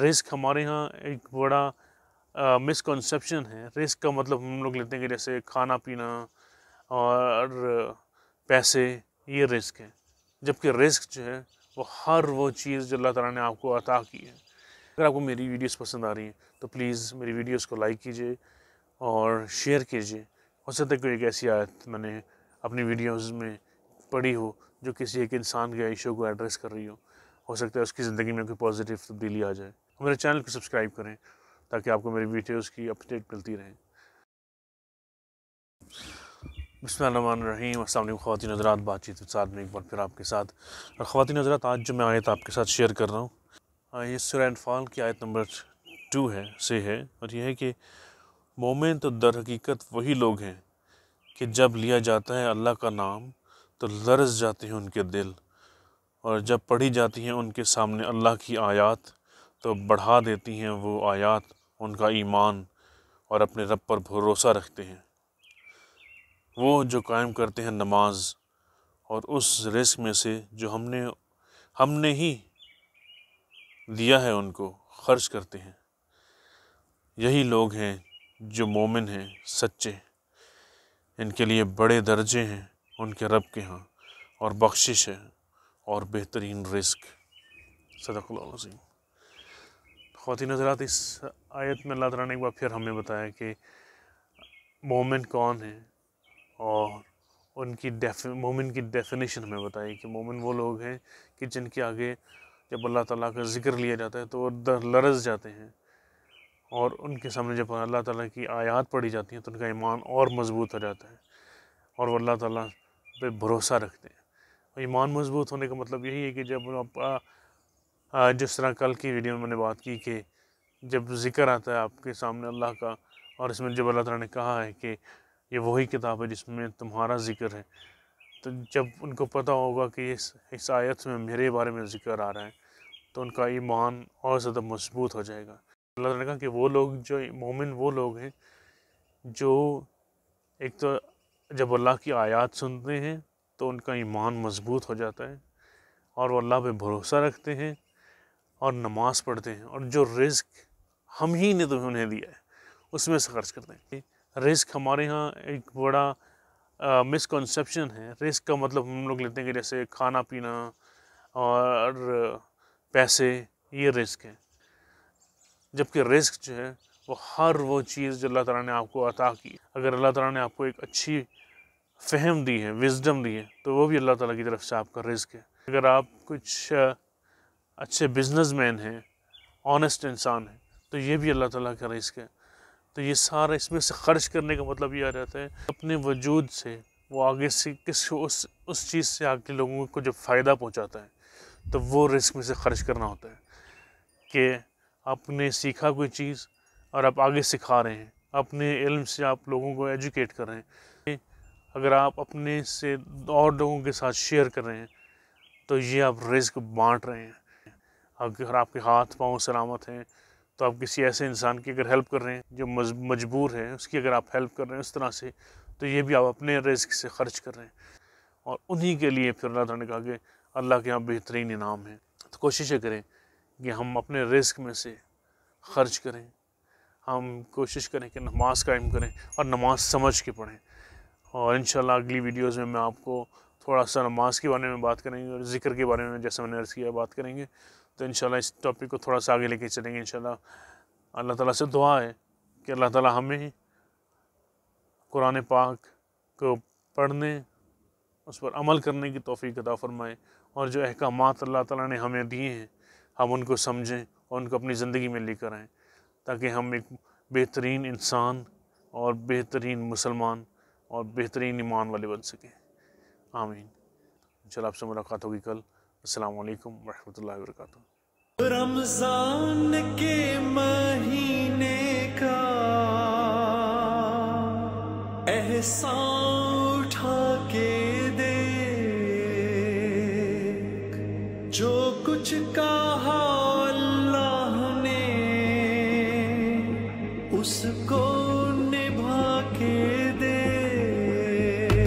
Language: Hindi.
रिस्क हमारे यहाँ एक बड़ा मिसकॉन्सेप्शन है रिस्क का मतलब हम लोग लेते हैं कि जैसे खाना पीना और पैसे ये रिस्क है जबकि रिस्क जो है वो हर वो चीज़ जो अल्लाह ताला ने आपको अता की है अगर आपको मेरी वीडियोस पसंद आ रही हैं तो प्लीज़ मेरी वीडियोस को लाइक कीजिए और शेयर कीजिए हो सकता है कोई एक ऐसी आयत मैंने अपनी वीडियोस में पढ़ी हो जो किसी एक इंसान के इशू को एड्रेस कर रही हो हो सकता है उसकी ज़िंदगी में कोई पॉजिटिव तब्दीली आ जाए मेरे चैनल को सब्सक्राइब करें ताकि आपको मेरी वीडियोज़ की अपडेट मिलती रहे बसमीम असल ख़वान हजरात बातचीत साथ में एक बार फिर आपके साथ और ख़वान हजरात आज जो मैं आयत आपके साथ शेयर कर रहा हूँ हाँ, ये सुरफाल की आयत नंबर टू है से है और यह है कि मोमिन तो दर हकीकत वही लोग हैं कि जब लिया जाता है अल्लाह का नाम तो लरस जाते हैं उनके दिल और जब पढ़ी जाती हैं उनके सामने अल्लाह की आयात तो बढ़ा देती हैं वो आयात उनका ईमान और अपने रब पर भरोसा रखते हैं वो जो कायम करते हैं नमाज और उस रिस्क में से जो हमने हमने ही दिया है उनको ख़र्च करते हैं यही लोग हैं जो मोमिन हैं सच्चे इनके लिए बड़े दर्जे हैं उनके रब के यहाँ और बख्शिश है और बेहतरीन रिस्क सदक़ल खौती हजरात इस आयत में अल्लाह तला ने एक बार फिर हमें बताया कि मोमिन कौन है और उनकी मोमिन की डेफिनेशन हमें बताई कि मोमिन वो लोग हैं कि जिनके आगे जब अल्लाह ताला का जिक्र लिया जाता है तो वो लरस जाते हैं और उनके सामने जब अल्लाह ताला की आयात पढ़ी जाती हैं तो उनका ईमान और मज़बूत हो जाता है और वो अल्लाह ताला पे भरोसा रखते हैं ईमान मज़बूत होने का मतलब यही है कि जब आप जिस तरह कल की वीडियो में मैंने बात की कि जब जिक्र आता है आपके सामने अल्लाह का और इसमें जब अल्लाह तला ने कहा है कि ये वही किताब है जिसमें तुम्हारा जिक्र है तो जब उनको पता होगा कि इस इस आयत में मेरे बारे में जिक्र आ रहा है तो उनका ईमान और ज़्यादा मजबूत हो जाएगा अल्लाह तला ने कहा कि वो लोग जो मोमिन वो लोग हैं जो एक तो जब अल्लाह की आयत सुनते हैं तो उनका ईमान मजबूत हो जाता है और वो अल्लाह पर भरोसा रखते हैं और नमाज़ पढ़ते हैं और जो रिस्क हम ही ने तो उन्हें दिया है उसमें से खर्च करते हैं रिस्क हमारे यहाँ एक बड़ा मिसकनसप्शन है रिस्क का मतलब हम लोग लेते हैं कि जैसे खाना पीना और पैसे ये रिस्क है जबकि रिस्क जो है वो हर वो चीज़ जो अल्लाह ताला ने आपको अता की अगर अल्लाह ताला ने आपको एक अच्छी फहम दी है विजडम दी है तो वो भी अल्लाह ताला की तरफ से आपका रिस्क है अगर आप कुछ अच्छे बिजनेस मैन हैं ऑनेस्ट इंसान है तो ये भी अल्लाह ताला का रिस्क है तो ये सारा इसमें से ख़र्च करने का मतलब ये आ जाता है अपने वजूद से वो आगे से किस उस उस चीज़ से आगे लोगों को जब फ़ायदा पहुँचाता है तो वो रिस्क में से ख़र्च करना होता है कि आपने सीखा कोई चीज़ और आप आगे सिखा रहे हैं अपने इल्म से आप लोगों को एजुकेट कर रहे हैं अगर आप अपने से और लोगों के साथ शेयर कर रहे हैं तो ये आप रिस्क बांट रहे हैं अगर आपके हाथ पाँव सलामत हैं तो आप किसी ऐसे इंसान की अगर हेल्प कर रहे हैं जो मजबूर है उसकी अगर आप हेल्प कर रहे हैं उस तरह से तो ये भी आप अपने रिस्क से खर्च कर रहे हैं और उन्हीं के लिए फिर अल्लाह ने कहा कि अल्लाह के यहाँ बेहतरीन इनाम है तो कोशिश करें कि हम अपने रिस्क में से खर्च करें हम कोशिश करें कि नमाज कायम करें और नमाज समझ के पढ़ें और इन अगली वीडियोज़ में मैं आपको थोड़ा सा नमाज के बारे में बात करेंगे और ज़िक्र के बारे में जैसे मैंने अर्ज़ किया बात करेंगे तो इन इस टॉपिक को थोड़ा सा आगे लेके चलेंगे इन अल्लाह ताला से दुआ है कि अल्लाह ताला हमें कुरान पाक को पढ़ने उस पर अमल करने की तोफ़ी अदा फरमाए और जो अहकाम अल्लाह ताला ने हमें दिए हैं हम उनको समझें और उनको अपनी ज़िंदगी में लेकर आएँ ताकि हम एक बेहतरीन इंसान और बेहतरीन मुसलमान और बेहतरीन ईमान वाले बन सकें आमीन इंशाल्लाह आपसे मुलाकात होगी कल अस्सलाम वालेकुम रहमतुल्लाहि व बरकातहू रमजान के महीने का एहसान उठा के दे जो कुछ का